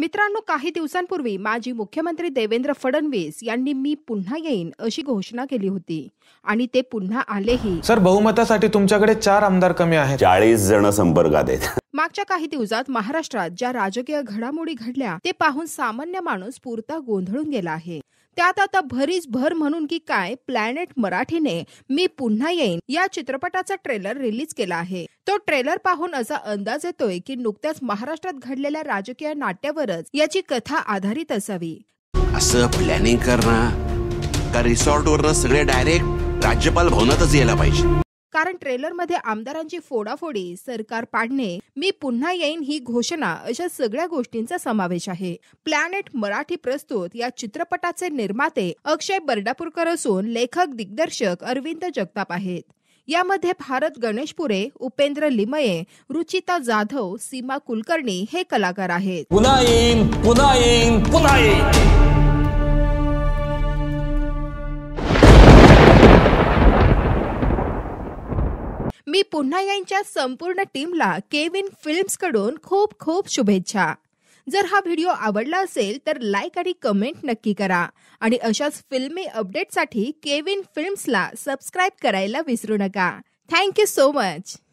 मित्रांनो काही दिवसांपूर्वी माजी मुख्यमंत्री देवेंद्र फडणवीस यांनी मी पुन्हा येईन अशी घोषणा केली होती आणि ते पुन्हा आलेही सर बहुमतासाठी तुमच्याकडे चार आमदार कमी आहेत चाळीस जण संपर्कात आहेत मागच्या काही दिवसात महाराष्ट्रात ज्या राजकीय घडामोडी घडल्या ते पाहून सामान्य माणूस पुरता गोंधळून गेला आहे त्यात आता भरीच भर म्हणून की काय प्लॅनेट मराठीने मी पुन्हा येईन या चित्रपटाचा ट्रेलर रिलीज केला आहे तो ट्रेलर पाहून असा अंदाज येतोय की नुकत्याच महाराष्ट्रात घडलेल्या राजकीय नाट्यावरच याची कथा आधारित असावी असं प्लॅनिंग करणं का रिसॉर्ट वर सगळे डायरेक्ट राज्यपाल भवनातच यायला पाहिजे कारण मध्ये आमदारांची फोडाफोडी सरकार पाडणे मी पुन्हा येईन ही घोषणा अशा सगळ्या गोष्टींचा समावेश आहे प्लॅनेट मराठी प्रस्तुत या चित्रपटाचे निर्माते अक्षय बर्डापूरकर असून लेखक दिग्दर्शक अरविंद जगताप आहेत यामध्ये भारत गणेशपुरे उपेंद्र लिमये रुचिता जाधव सीमा कुलकर्णी हे कलाकार आहेत पुन्हा पुन्हा मी पुन्हा यांच्या संपूर्ण टीमला केविन फिल्म्सकडून खूप खूप शुभेच्छा जर हा व्हिडिओ आवडला असेल तर लाईक आणि कमेंट नक्की करा आणि अशाच फिल्मी अपडेटसाठी केविन फिल्म्सला सबस्क्राईब करायला विसरू नका थँक्यू सो मच